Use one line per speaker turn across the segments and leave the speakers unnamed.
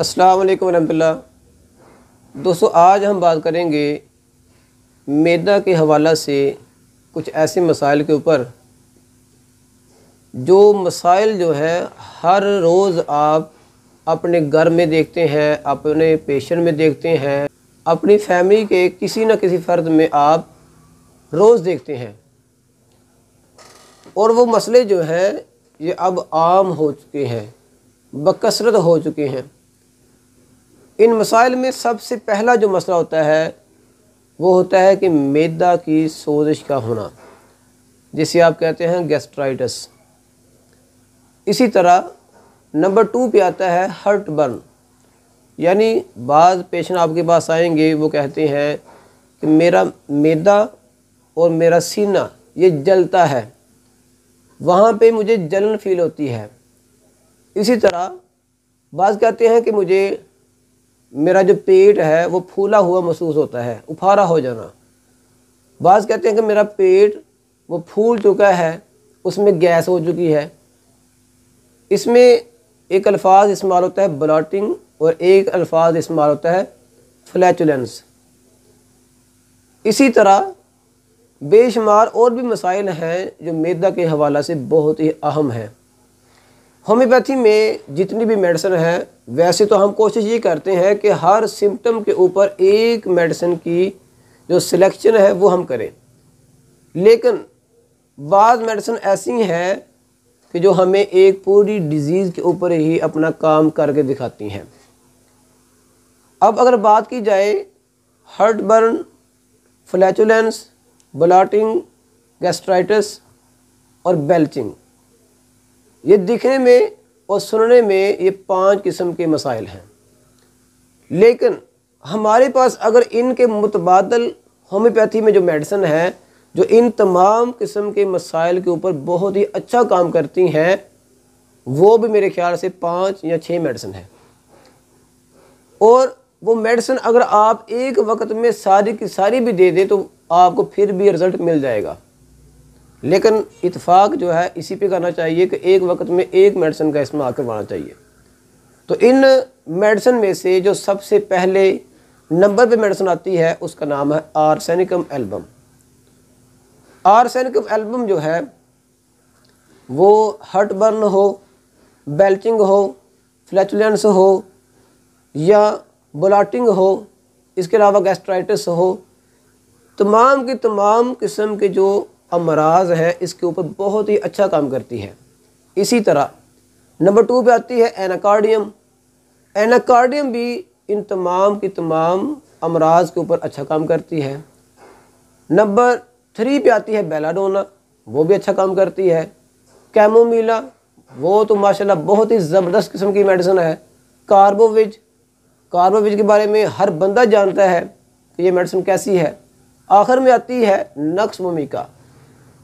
अस्सलाम वालेकुम दोस्तों आज हम बात करेंगे मैदा के हवाला से कुछ ऐसे मसाइल के ऊपर जो मसाइल जो है हर रोज़ आप अपने घर में देखते हैं अपने पेशेंट में देखते हैं अपनी फैमिली के किसी न किसी फ़र्द में आप रोज़ देखते हैं और वो मसले जो हैं ये अब आम हो चुके हैं बकसरत हो चुके हैं इन मसाइल में सबसे पहला जो मसला होता है वो होता है कि मैदा की सोजिश का होना जिसे आप कहते हैं गैस्ट्राइटस इसी तरह नंबर टू पे आता है हर्ट बर्न यानी बाद पेशेंट आपके पास आएंगे वो कहते हैं कि मेरा मैदा और मेरा सीना ये जलता है वहाँ पे मुझे जलन फील होती है इसी तरह बाज कहते हैं कि मुझे मेरा जो पेट है वो फूला हुआ महसूस होता है उफारा हो जाना बाज़ कहते हैं कि मेरा पेट वो फूल चुका है उसमें गैस हो चुकी है इसमें एक अल्फाज इस्तेमाल होता है ब्लॉटिंग और एक अल्फाज इस्तेमाल होता है फ्लैचुलेंस इसी तरह बेशुमार और भी मसाइल हैं जो मैदा के हवाला से बहुत ही अहम हैं होम्योपैथी में जितनी भी मेडिसिन है वैसे तो हम कोशिश ये करते हैं कि हर सिम्टम के ऊपर एक मेडिसिन की जो सिलेक्शन है वो हम करें लेकिन बाद मेडिसिन ऐसी हैं कि जो हमें एक पूरी डिज़ीज़ के ऊपर ही अपना काम करके दिखाती हैं अब अगर बात की जाए heartburn flatulence bloating gastritis और बेल्चिंग ये दिखने में और सुनने में ये पांच किस्म के मसाइल हैं लेकिन हमारे पास अगर इनके मुतबादल होम्योपैथी में जो मेडिसन है जो इन तमाम किस्म के मसाइल के ऊपर बहुत ही अच्छा काम करती हैं वो भी मेरे ख्याल से पाँच या छः मेडिसन है और वो मेडिसन अगर आप एक वक्त में सारी की सारी भी दे दें तो आपको फिर भी रिज़ल्ट मिल जाएगा लेकिन इतफाक़ जो है इसी पे करना चाहिए कि एक वक्त में एक मेडिसन का इस्तेमाल करवाना चाहिए तो इन मेडिसन में से जो सबसे पहले नंबर पे मेडिसन आती है उसका नाम है आर्सेनिकम एल्बम आर्सेनिकम एल्बम जो है वो हटबर्न बर्न हो बेल्चिंग हो फ्लैचुलेंस हो या बुलाटिंग हो इसके अलावा गैस्ट्राइटिस हो तमाम की तमाम किस्म के जो अमराज है इसके ऊपर बहुत ही अच्छा काम करती है इसी तरह नंबर टू पे आती है एनाकार्डियम एनाकार्डियम भी इन तमाम की तमाम अमराज के ऊपर अच्छा काम करती है नंबर थ्री पे आती है बेलाडोना वो भी अच्छा काम करती है कैमोमीला वो तो माशाल्लाह बहुत ही ज़बरदस्त किस्म की मेडिसिन है कार्बोविज कार्बोविज के बारे में हर बंदा जानता है कि ये मेडिसिन कैसी है आखिर में आती है नक्स मोमिका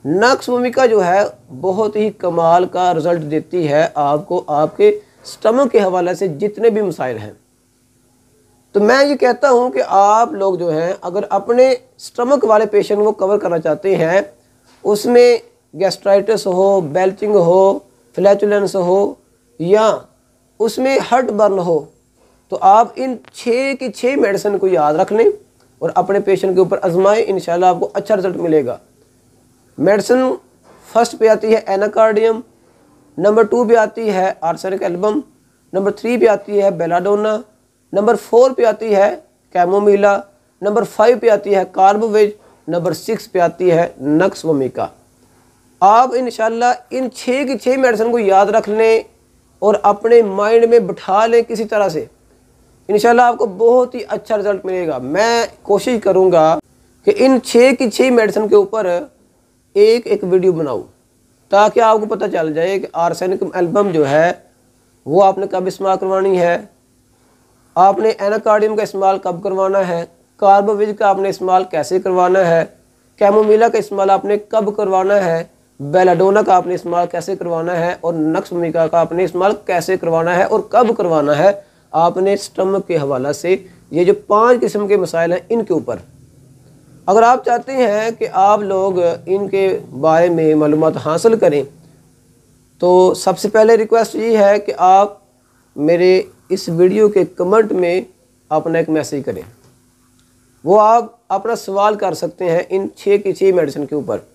नक्स भूमिका जो है बहुत ही कमाल का रिज़ल्ट देती है आपको आपके स्टमक के हवाले से जितने भी मसाइल हैं तो मैं ये कहता हूँ कि आप लोग जो हैं अगर अपने स्टमक वाले पेशेंट को कवर करना चाहते हैं उसमें गैस्ट्राइटिस हो बेल्चिंग हो फ्लैचुलेंस हो या उसमें हर्ट बर्न हो तो आप इन छः की छः मेडिसिन को याद रख लें और अपने पेशेंट के ऊपर आजमाएं इन आपको अच्छा रिज़ल्ट मिलेगा मेडिसिन फर्स्ट पे आती है एनाकार्डियम नंबर टू पे आती है आर्सेनिक एल्बम नंबर थ्री पे आती है बेलाडोना नंबर फोर पे आती है कैमोमीला नंबर फाइव पे आती है कार्बोवेज नंबर सिक्स पे आती है नक्स वमिका आप इन इन छः की छः मेडिसन को याद रख लें और अपने माइंड में बिठा लें किसी तरह से इन आपको बहुत ही अच्छा रिज़ल्ट मिलेगा मैं कोशिश करूँगा कि इन छः की छः मेडिसन के ऊपर एक एक वीडियो बनाओ ताकि आपको पता चल जाए कि आर्सेनिक एल्बम जो है वो आपने कब इस्तेमाल करवानी है आपने एनाकार्डियम का इस्तेमाल कब करवाना है कार्बोविज का आपने इस्तेमाल कैसे करवाना है कैमोमीला का इस्तेमाल आपने कब करवाना है बेलाडोना का आपने इस्तेमाल कैसे करवाना है और नक्समिका का आपने इस्तेमाल कैसे करवाना है और कब करवाना है आपने स्टमक के हवाला से ये जो पांच किस्म के मसाइल हैं इनके ऊपर अगर आप चाहते हैं कि आप लोग इनके बारे में मालूम हासिल करें तो सबसे पहले रिक्वेस्ट ये है कि आप मेरे इस वीडियो के कमेंट में अपना एक मैसेज करें वो आप अपना सवाल कर सकते हैं इन छः की छः मेडिसिन के ऊपर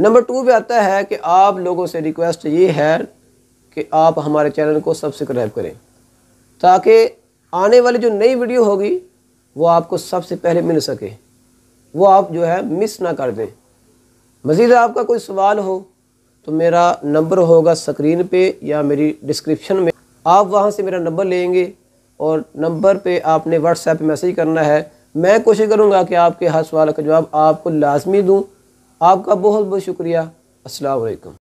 नंबर टू पे आता है कि आप लोगों से रिक्वेस्ट ये है कि आप हमारे चैनल को सब्सक्राइब करें ताकि आने वाली जो नई वीडियो होगी वो आपको सबसे पहले मिल सके वो आप जो है मिस ना कर दें मज़ीद आपका कोई सवाल हो तो मेरा नंबर होगा स्क्रीन पे या मेरी डिस्क्रिप्शन में आप वहाँ से मेरा नंबर लेंगे और नंबर पे आपने व्हाट्सएप मैसेज करना है मैं कोशिश करूँगा कि आपके हर सवाल का जवाब आपको लाजमी दूँ आपका बहुत बहुत शुक्रिया असलकम